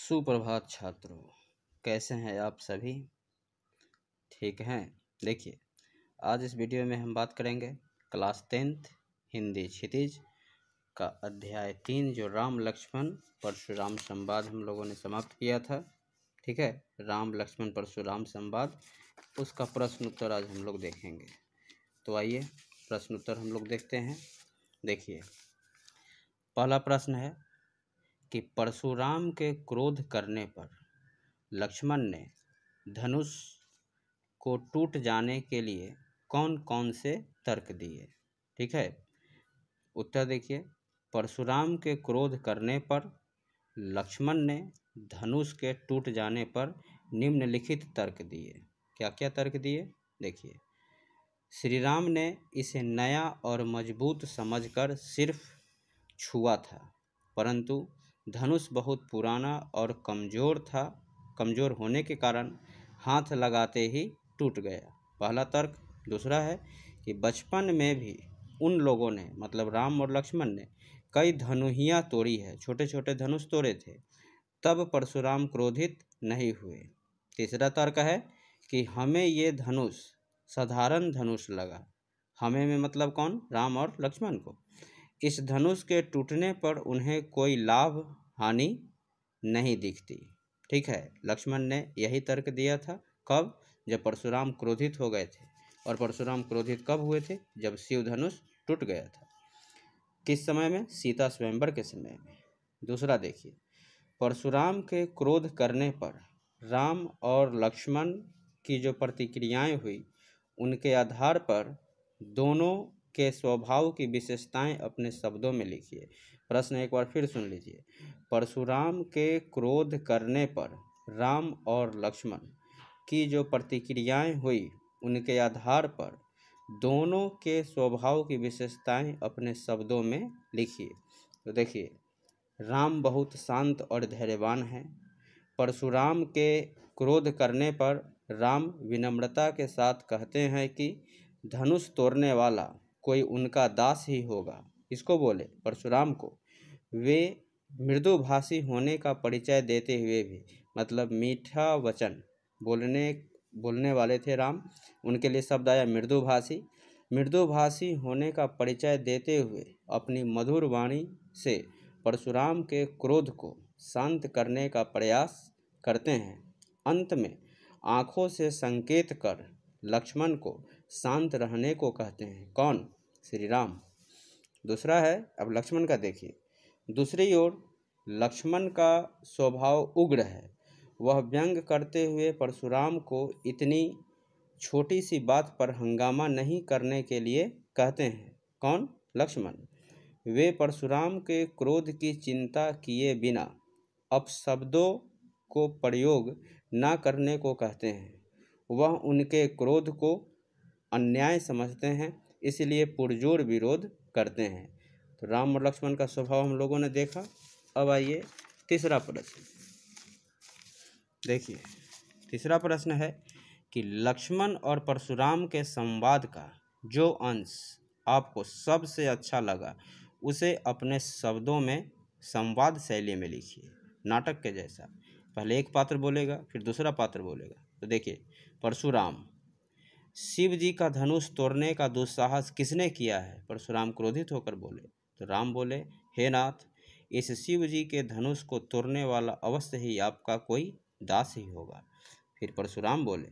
सुप्रभात छात्रों कैसे हैं आप सभी ठीक हैं देखिए आज इस वीडियो में हम बात करेंगे क्लास टेंथ हिंदी क्षितिज का अध्याय तीन जो राम लक्ष्मण परशुराम संवाद हम लोगों ने समाप्त किया था ठीक है राम लक्ष्मण परशुराम संवाद उसका प्रश्न उत्तर आज हम लोग देखेंगे तो आइए प्रश्न उत्तर हम लोग देखते हैं देखिए पहला प्रश्न है कि परशुराम के क्रोध करने पर लक्ष्मण ने धनुष को टूट जाने के लिए कौन कौन से तर्क दिए ठीक है उत्तर देखिए परशुराम के क्रोध करने पर लक्ष्मण ने धनुष के टूट जाने पर निम्नलिखित तर्क दिए क्या क्या तर्क दिए देखिए श्री राम ने इसे नया और मजबूत समझकर सिर्फ छुआ था परंतु धनुष बहुत पुराना और कमज़ोर था कमज़ोर होने के कारण हाथ लगाते ही टूट गया पहला तर्क दूसरा है कि बचपन में भी उन लोगों ने मतलब राम और लक्ष्मण ने कई धनुहियाँ तोड़ी है छोटे छोटे धनुष तोड़े थे तब परशुराम क्रोधित नहीं हुए तीसरा तर्क है कि हमें ये धनुष साधारण धनुष लगा हमें में मतलब कौन राम और लक्ष्मण को इस धनुष के टूटने पर उन्हें कोई लाभ हानि नहीं दिखती ठीक है लक्ष्मण ने यही तर्क दिया था कब जब परशुराम क्रोधित हो गए थे और परशुराम क्रोधित कब हुए थे जब शिव धनुष टूट गया था किस समय में सीता स्वयंवर के समय में दूसरा देखिए परशुराम के क्रोध करने पर राम और लक्ष्मण की जो प्रतिक्रियाएं हुई उनके आधार पर दोनों के स्वभाव की विशेषताएं अपने शब्दों में लिखिए प्रश्न एक बार फिर सुन लीजिए परशुराम के क्रोध करने पर राम और लक्ष्मण की जो प्रतिक्रियाएं हुई उनके आधार पर दोनों के स्वभाव की विशेषताएं अपने शब्दों में लिखिए तो देखिए राम बहुत शांत और धैर्यवान हैं परशुराम के क्रोध करने पर राम विनम्रता के साथ कहते हैं कि धनुष तोड़ने वाला कोई उनका दास ही होगा इसको बोले परशुराम को वे मृदुभाषी होने का परिचय देते हुए भी मतलब मीठा वचन बोलने बोलने वाले थे राम उनके लिए शब्द आया मृदुभाषी मृदुभाषी होने का परिचय देते हुए अपनी मधुर वाणी से परशुराम के क्रोध को शांत करने का प्रयास करते हैं अंत में आँखों से संकेत कर लक्ष्मण को शांत रहने को कहते हैं कौन श्री राम दूसरा है अब लक्ष्मण का देखिए दूसरी ओर लक्ष्मण का स्वभाव उग्र है वह व्यंग करते हुए परशुराम को इतनी छोटी सी बात पर हंगामा नहीं करने के लिए कहते हैं कौन लक्ष्मण वे परशुराम के क्रोध की चिंता किए बिना अपशब्दों को प्रयोग ना करने को कहते हैं वह उनके क्रोध को अन्याय समझते हैं इसलिए पुरजोर विरोध करते हैं तो राम और लक्ष्मण का स्वभाव हम लोगों ने देखा अब आइए तीसरा प्रश्न देखिए तीसरा प्रश्न है कि लक्ष्मण और परशुराम के संवाद का जो अंश आपको सबसे अच्छा लगा उसे अपने शब्दों में संवाद शैली में लिखिए नाटक के जैसा पहले एक पात्र बोलेगा फिर दूसरा पात्र बोलेगा तो देखिए परशुराम शिव जी का धनुष तोड़ने का दुस्साहस किसने किया है परशुराम क्रोधित होकर बोले तो राम बोले हे नाथ इस शिव जी के धनुष को तोड़ने वाला अवश्य ही आपका कोई दास ही होगा फिर परशुराम बोले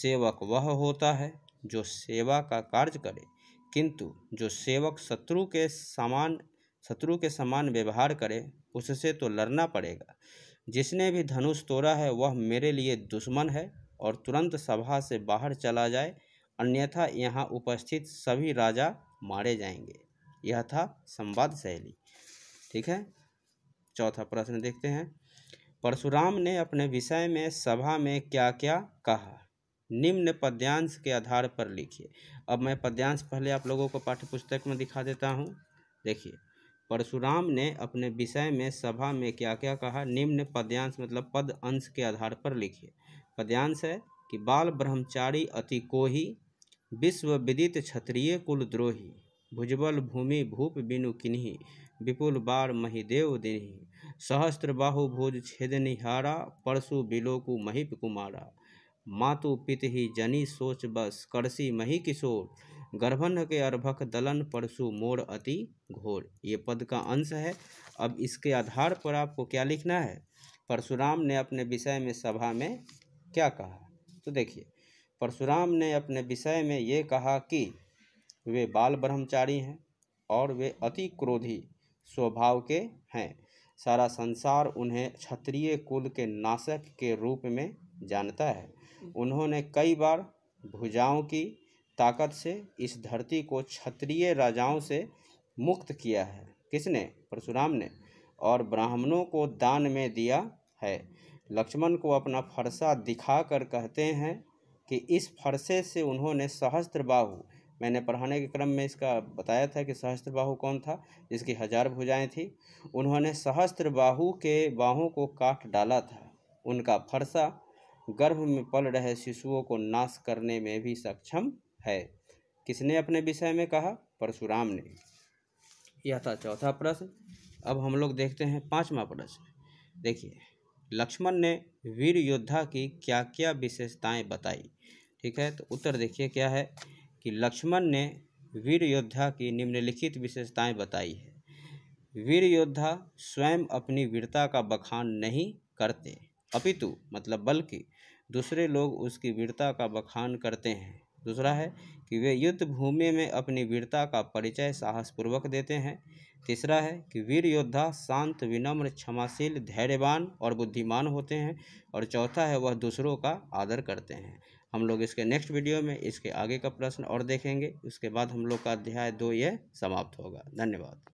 सेवक वह होता है जो सेवा का कार्य करे किंतु जो सेवक शत्रु के समान शत्रु के समान व्यवहार करे उससे तो लड़ना पड़ेगा जिसने भी धनुष तोड़ा है वह मेरे लिए दुश्मन है और तुरंत सभा से बाहर चला जाए अन्यथा यहाँ उपस्थित सभी राजा मारे जाएंगे यह था संवाद शैली ठीक है चौथा प्रश्न देखते हैं परशुराम ने अपने विषय में सभा में क्या क्या कहा निम्न पद्यांश के आधार पर लिखिए अब मैं पद्यांश पहले आप लोगों को पाठ्यपुस्तक में दिखा देता हूँ देखिए परशुराम ने अपने विषय में सभा में क्या क्या कहा निम्न पद्यांश मतलब पद अंश के आधार पर लिखिए पद्यांश है कि बाल ब्रह्मचारी अति कोही विश्व विदित क्षत्रिय कुल द्रोही भुजबल भूमि भूप बिनु किन्ही विपुल बार महिदेव दिन्हीं सहस्त्र बाहु भोज छेद निहारा परशु बिलोकु महिप कुमारा मातु पित ही जनी सोच बस करसी मही किशोर गर्भन के अर्भक दलन परशु मोर अति घोर ये पद का अंश है अब इसके आधार पर आपको क्या लिखना है परशुराम ने अपने विषय में सभा में क्या कहा तो देखिए परशुराम ने अपने विषय में ये कहा कि वे बाल ब्रह्मचारी हैं और वे अति क्रोधी स्वभाव के हैं सारा संसार उन्हें क्षत्रिय कुल के नाशक के रूप में जानता है उन्होंने कई बार भुजाओं की ताकत से इस धरती को क्षत्रिय राजाओं से मुक्त किया है किसने परशुराम ने और ब्राह्मणों को दान में दिया है लक्ष्मण को अपना फरसा दिखाकर कहते हैं कि इस फरसे से उन्होंने सहस्त्र बाहु मैंने पढ़ाने के क्रम में इसका बताया था कि सहस्त्र बाहु कौन था जिसकी हजार भुजाएं थी उन्होंने सहस्त्र बाहु के बाहों को काट डाला था उनका फरसा गर्भ में पल रहे शिशुओं को नाश करने में भी सक्षम है किसने अपने विषय में कहा परशुराम ने यह था चौथा प्रश्न अब हम लोग देखते हैं पांचवा प्रश्न देखिए लक्ष्मण ने वीर योद्धा की क्या क्या विशेषताएं बताई ठीक है तो उत्तर देखिए क्या है कि लक्ष्मण ने वीर योद्धा की निम्नलिखित विशेषताएं बताई है वीर योद्धा स्वयं अपनी वीरता का बखान नहीं करते अपितु मतलब बल्कि दूसरे लोग उसकी वीरता का बखान करते हैं दूसरा है कि वे युद्ध भूमि में अपनी वीरता का परिचय साहसपूर्वक देते हैं तीसरा है कि वीर योद्धा शांत विनम्र क्षमाशील धैर्यवान और बुद्धिमान होते हैं और चौथा है वह दूसरों का आदर करते हैं हम लोग इसके नेक्स्ट वीडियो में इसके आगे का प्रश्न और देखेंगे उसके बाद हम लोग का अध्याय दो ये समाप्त होगा धन्यवाद